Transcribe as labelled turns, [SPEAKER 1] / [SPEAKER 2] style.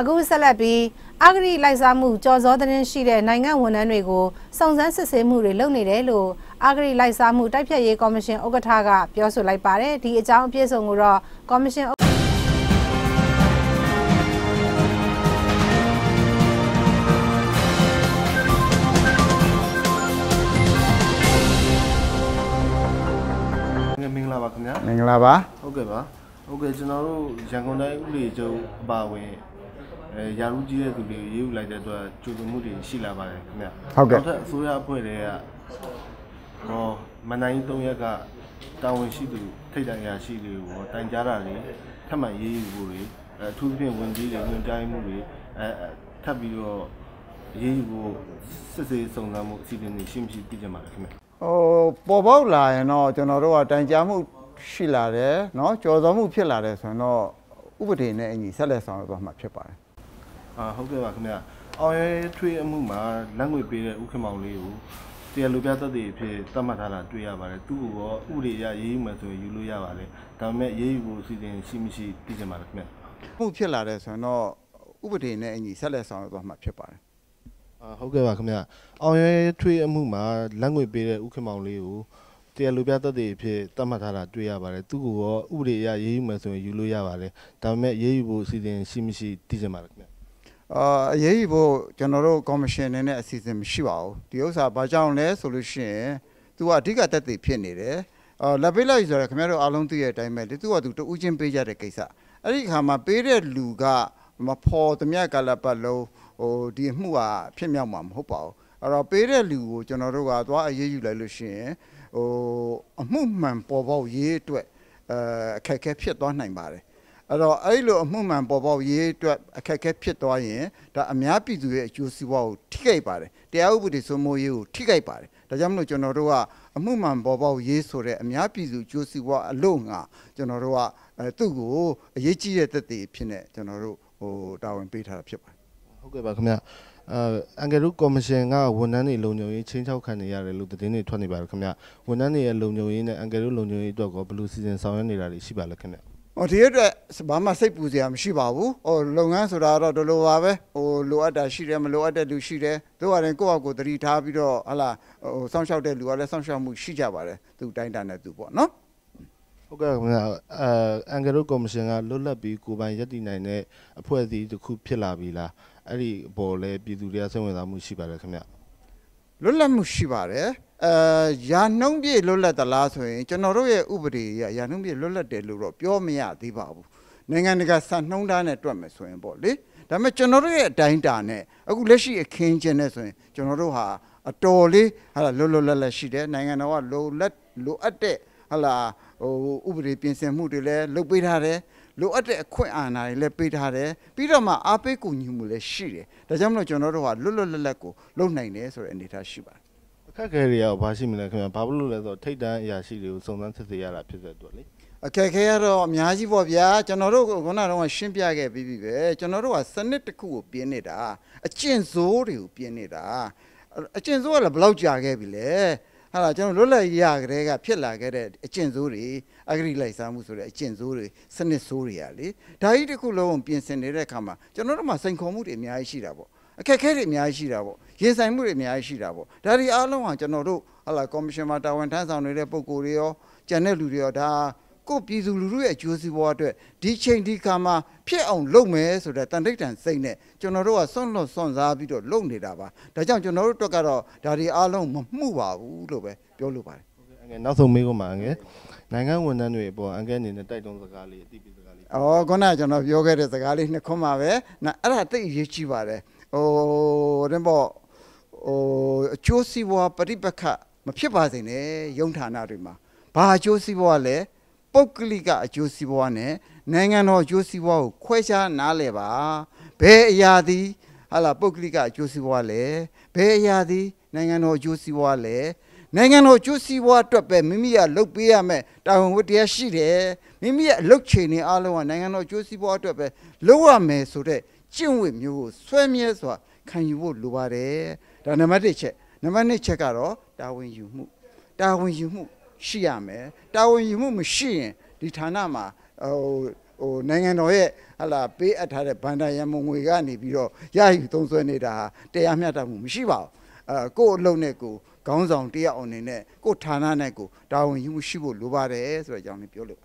[SPEAKER 1] အခုဆက်လက်ပြီးအဂရိလိုက်စားမှုကြော်စောသတင်းရှိတဲ့နိုင်ငံဝန်ထမ်းတွေကိုစုံစမ်းစစ်ဆေးမှုတွေလုပ်နေတယ်လို့အဂရိလိုက်စားမှုတိုက်ဖြတ်ရေးကော်မရှင်ဥက္ကဋ္ဌကပြောဆိုလိုက်ပါတယ်ဒီအကြောင်းအပြည့်စုံကိုတော့ကော်မရှင်မင်္ဂလာပါခင်ဗျာမင်္ဂလာပါဟုတ်ကဲ့ပါဟုတ်ကဲ့ကျွန်တော်တို့ရန်ကုန်တိုင်းဥလီကျုံအပါဝင်အဲရာထူးကြီးတဲ့သူတွေရေးယူလိုက်တဲ့အတွက်ကြိုးပမ်းမှုတွေရှိလာပါတယ်ခင်ဗျဟုတ်ကဲ့နောက်ထပ်အစိုးရအဖွဲ့တွေကဟောမန္တန်ကြီး၃ရက်ကတာဝန်ရှိသူထိတ်တန့်ရာရှိတွေကိုတိုင်ကြားတာလေထပ်မံရေးယူဖို့တွေအထူးသဖြင့်ဝင်ကြီးတွေဝင်တိုင်းမှုတွေအဲထပ်ပြီးတော့ရေးယူဖို့စစ်စေးစုံစမ်းမှုအစီအစဉ်တွေရှိမရှိသိကြပါခင်ဗျဟို
[SPEAKER 2] ပေါ်ပေါက်လာရင်တော့ကျွန်တော်တို့ကတိုင်ကြားမှု ရှိလာတယ်เนาะကြော်စောမှုဖြစ်လာတယ်ဆိုရင်တော့ဥပဒေနဲ့အညီဆက်လက်ဆောင်ရွက်သွားမှာဖြစ်ပါတယ်
[SPEAKER 1] အာဟုတ်ကဲ့ပါခင်ဗျာအောင်ရဲထွေးအမှုမှာလက်ငွေပေးတဲ့ဥက္ကမောင်လေးကိုတရားလူပြသက်သေအဖြစ်သတ်မှတ်ထားတာတွေ့ရပါတယ်သူ့ကိုရောဥရိရရေးယူမယ်ဆိုရင်ယူလို့ရပါတယ်ဒါပေမဲ့ရေးယူဖို့အစီအစဉ်ရှိမရှိသိချင်ပါတယ်ခင်ဗျာမှုဖြစ်လာတဲ့ဆိုရင်တော့
[SPEAKER 2] ဥပဒေနဲ့အညီဆက်လက်ဆောင်ရွက်သွားမှာဖြစ်ပါတယ်အာ
[SPEAKER 1] ဟုတ်ကဲ့ပါခင်ဗျာအောင်ရဲထွေးအမှုမှာလက်ငွေပေးတဲ့ဥက္ကမောင်လေးကိုတရားလူပြသက်သေအဖြစ်သတ်မှတ်ထားတာတွေ့ရပါတယ်သူ့ကိုရောဥပဒေအရရေးယူမယ်ဆိုရင်ယူလို့ရပါတယ်ဒါပေမဲ့ရေးယူဖို့အစီအစဉ်ရှိမရှိ
[SPEAKER 2] သိချင်ပါတယ်ခင်ဗျာအာအရေးကြီးဖို့ကျွန်တော်တို့ကော်မရှင်အနေနဲ့အစီအစဉ်မရှိပါဘူးဒီဥစ္စာဘာကြောင့်လဲဆိုလို့ရှိရင်သူကအဓိကတက်တည်ဖြစ်နေတယ်အာလက်ပိတ်လိုက်ဆိုတော့ခင်ဗျားတို့အားလုံးသိတဲ့အတိုင်းပဲသူကသူတူးချင်းပေးကြတဲ့ကိစ္စအဲ့ဒီအခါမှာပေးတဲ့လူကမဖော်သမျှကာလပတ်လုံးဟိုဒီမှုကဖြစ်မြောက်မှာမဟုတ်ပါဘူးအဲ့တော့ပေးတဲ့လူကို ကျွန်တော်တို့ကသွားအရေးယူလိုက်လို့ရှိရင်ဟိုအမှုမှန်ပေါ်ပေါက်ရေးအတွက်အဲအခက်အခဲဖြစ်သွားနိုင်ပါတယ်အဲ့တော့အဲ့လိုအမှုမှန်ပေါ်ပေါက်ရေးအတွက်အခက်အခဲဖြစ်သွားရင်ဒါအများပြည်သူရဲ့အကျိုးစီးပွားကိုထိခိုက်ပါတယ်တရားဥပဒေစိုးမိုးရေးကိုထိခိုက်ပါတယ်ဒါကြောင့်မလို့ကျွန်တော်တို့ကအမှုမှန်ပေါ်ပေါက်ရေးဆိုတဲ့အများပြည်သူအကျိုးစီးပွားအလို့ငါကျွန်တော်တို့ကသူ့ကိုအရေးကြီးတဲ့သက်သေဖြစ်နေကျွန်တော်တို့ဟိုတာဝန်ပေးထားတာဖြစ်ပါတယ်ဟုတ်ကဲ့ပါခင်ဗျ
[SPEAKER 1] အာအင်္ဂလိပ်ကော်မရှင်ကဝန်ထမ်းတွေလုံခြုံရေးချင်းချောက်ခံနေရတယ်လို့သတင်းတွေထွက်နေပါတယ်ခင်ဗျဝန်ထမ်းတွေရဲ့လုံခြုံရေးနဲ့အင်္ဂလိပ်လုံခြုံရေးအတွက်ကောဘယ်လိုစီစဉ်ဆောင်ရွက်နေတာတွေရှိပါလဲခင်ဗျ
[SPEAKER 2] ဟိုဒီအတွက်ဘာမှစိတ်ပူစရာမရှိပါဘူးဟိုလုပ်ငန်းဆိုတာတော့ဒီလိုပါပဲဟိုလိုအပ်တာရှိတယ်မလိုအပ်တဲ့လူရှိတယ်တို့ကလည်းကိုယ့်အကူတတိထားပြီးတော့ဟာလာဟိုစောင့်ရှောက်တဲ့လူကလည်းစောင့်ရှောက်မှုရှိကြပါတယ်သူတိုင်းတာနဲ့သူပေါ့နော်
[SPEAKER 1] ဟုတ်ကဲ့ခင်ဗျာအဲအင်္ဂလိပ်ကော်မရှင်ကလွတ်လပ်ပြီးကိုပိုင်ရည်တည်နိုင်တဲ့အဖွဲ့အစည်းတစ်ခုဖြစ်လာပြီလားအဲ့ဒီအပေါ်လဲပြည်သူတွေကစိတ်ဝင်စားမှုရှိပါတယ်ခင်ဗျာလ
[SPEAKER 2] ွတ်လပ်မှုရှိပါတယ်အာယာနှုံးပြည့်လွတ်လပ်သလားဆိုရင်ကျွန်တော်တို့ရဲ့ဥပဒေအရယာနှုံးပြည့်လွတ်လပ်တယ်လို့တော့ပြောမရသေးပါဘူးနိုင်ငံတကာစံနှုံးသားနဲ့တွက်မယ်ဆိုရင်ပေါ့လေဒါပေမဲ့ကျွန်တော်တို့ရဲ့အတိုင်းတာနဲ့အခုလက်ရှိအခင်းကျင်းနဲ့ဆိုရင်ကျွန်တော်တို့ဟာအတော်လေးဟာလွတ်လွတ်လပ်လပ်ရှိတယ်နိုင်ငံတော်ကလိုလက်လိုအပ်တဲ့ဟာလာဟိုဥပဒေပြင်ဆင်မှုတွေလည်းလုပ်ပေးထားတယ်လိုအပ်တဲ့အခွင့်အာဏာတွေလည်းပေးထားတယ်ပြီးတော့မှအားပေးကူညီမှုလည်းရှိတယ်ဒါကြောင့်မလို့ကျွန်တော်တို့ဟာလွတ်လွတ်လပ်လပ်ကိုလုပ်နိုင်တယ်ဆိုတဲ့အနေအထားရှိပါတယ်အခက်အခဲတွေရောဘာရှိမလဲခင်ဗျာဘာဖြစ်လို့လဲဆိုတော့ထိတ်တန်းအရာရှိတွေကိုစုံစမ်းစစ်ဆေးရတာဖြစ်တဲ့အတွက်လေအခက်အခဲကတော့အများကြီးပေါ့ဗျာကျွန်တော်တို့ခုနကတော့ရှင်းပြခဲ့ပြီးပြီပဲကျွန်တော်တို့ကစနစ်တစ်ခုကိုပြင်းနေတာအကျင့်ဆိုးတွေကိုပြင်းနေတာအကျင့်ဆိုးကလည်းဘလောက်ကြာခဲ့ပြီလဲဟာလာကျွန်တော်လွတ်လပ်ရကြတဲ့ကဖြစ်လာခဲ့တဲ့အကျင့်ဆိုးတွေအဂရိလိုက်စားမှုဆိုတဲ့အကျင့်ဆိုးတွေစနစ်ဆိုးတွေရာလေဒါကြီးတစ်ခုလုံးပြင်ဆင်နေတဲ့အခါမှာကျွန်တော်တို့မှာစိန်ခေါ်မှုတွေအများကြီးရှိတာပေါ့အခက်အခဲတွေအများကြီးရှိတာပေါ့ရင်ဆိုင်မှုတွေအများကြီးရှိတာပေါ့ဒါတွေအားလုံးဟာကျွန်တော်တို့ဟာလာကော်မရှင်မှာတာဝန်ထမ်းဆောင်နေတဲ့ပုဂ္ဂိုလ်တွေရောကျန်တဲ့လူတွေရောဒါကိုပြည်သူလူထုရဲ့အကျိုးစီးပွားအတွက်ဒီချိန်ဒီခါမှာဖြစ်အောင်လုပ်မယ်ဆိုတဲ့တန်တိတ်တန်စိတ်နဲ့ကျွန်တော်တို့ကစွန့်လွတ်စွန့်စားပြီးတော့လုပ်နေတာပါဒါကြောင့်ကျွန်တော်တို့အတွက်ကတော့ဒါတွေအားလုံးမမှုပါဘူးလို့ပဲပြောလိုပါတယ်အငယ်နောက်ဆုံးမေးခွန်းပါအငယ်နိုင်ငံဝန်ထမ်းတွေအပေါ်အငယ်အနေနဲ့တိုက်တွန်းစကားလေးအတိအပြစကားလေးအော်ခုနကကျွန်တော်ပြောခဲ့တဲ့စကားလေးနှစ်ခွန်းပါပဲနော်အဲ့ဒါတိတ်အရေးကြီးပါတယ်ဟိုတင်ပေါ့ဟိုအကျိုးစီးပွားပရိပခမဖြစ်ပါစေနဲ့ယုံဌာနတွေမှာဘာအကျိုးစီးပွားလဲပုဂ္ဂလိကအကျိုးစီးပွားနဲ့နိုင်ငံတော်အကျိုးစီးပွားကိုခွဲခြားနားလည်ပါဘယ်အရာသည်ဟာလာပုဂ္ဂလိကအကျိုးစီးပွားလဲဘယ်အရာသည်နိုင်ငံတော်အကျိုးစီးပွားလဲနိုင်ငံတော်ကျိုးစီးပွားအတွက်ပဲမိမိရလုပ်ပေးရမယ်တာဝန်ဝတ္တရားရှိတယ်မိမိရအလုပ်ချိန်နေအားလုံးကနိုင်ငံတော်ကျိုးစီးပွားအတွက်ပဲလုပ်ရမယ်ဆိုတဲ့ကျင့်ဝတ်မျိုးကိုဆွဲမြဲစွာခံယူဖို့လိုပါတယ်ဒါနံပါတ်1ချက်နံပါတ်2ချက်ကတော့တာဝန်ယူမှု တာဝန်ယူမှုရှိရမယ်တာဝန်ယူမှုမရှိရင်ဒီဌာနမှာဟိုဟိုနိုင်ငံတော်ရဲ့ဟလာပေးအပ်ထားတဲ့ဗန္ဒရမုံငွေကနေပြီးတော့ရယူသုံးစွဲနေတာဟာတရားမျှတမှုမရှိပါဘူးအဲကို့အလုံးနဲ့ကို့ခေါင်းဆောင်တယောက်အနေနဲ့ကိုဌာနနဲ့ကိုတာဝန်ယူမှုရှိဖို့လိုပါတယ်ဆိုတဲ့အကြောင်းလေးပြောလို့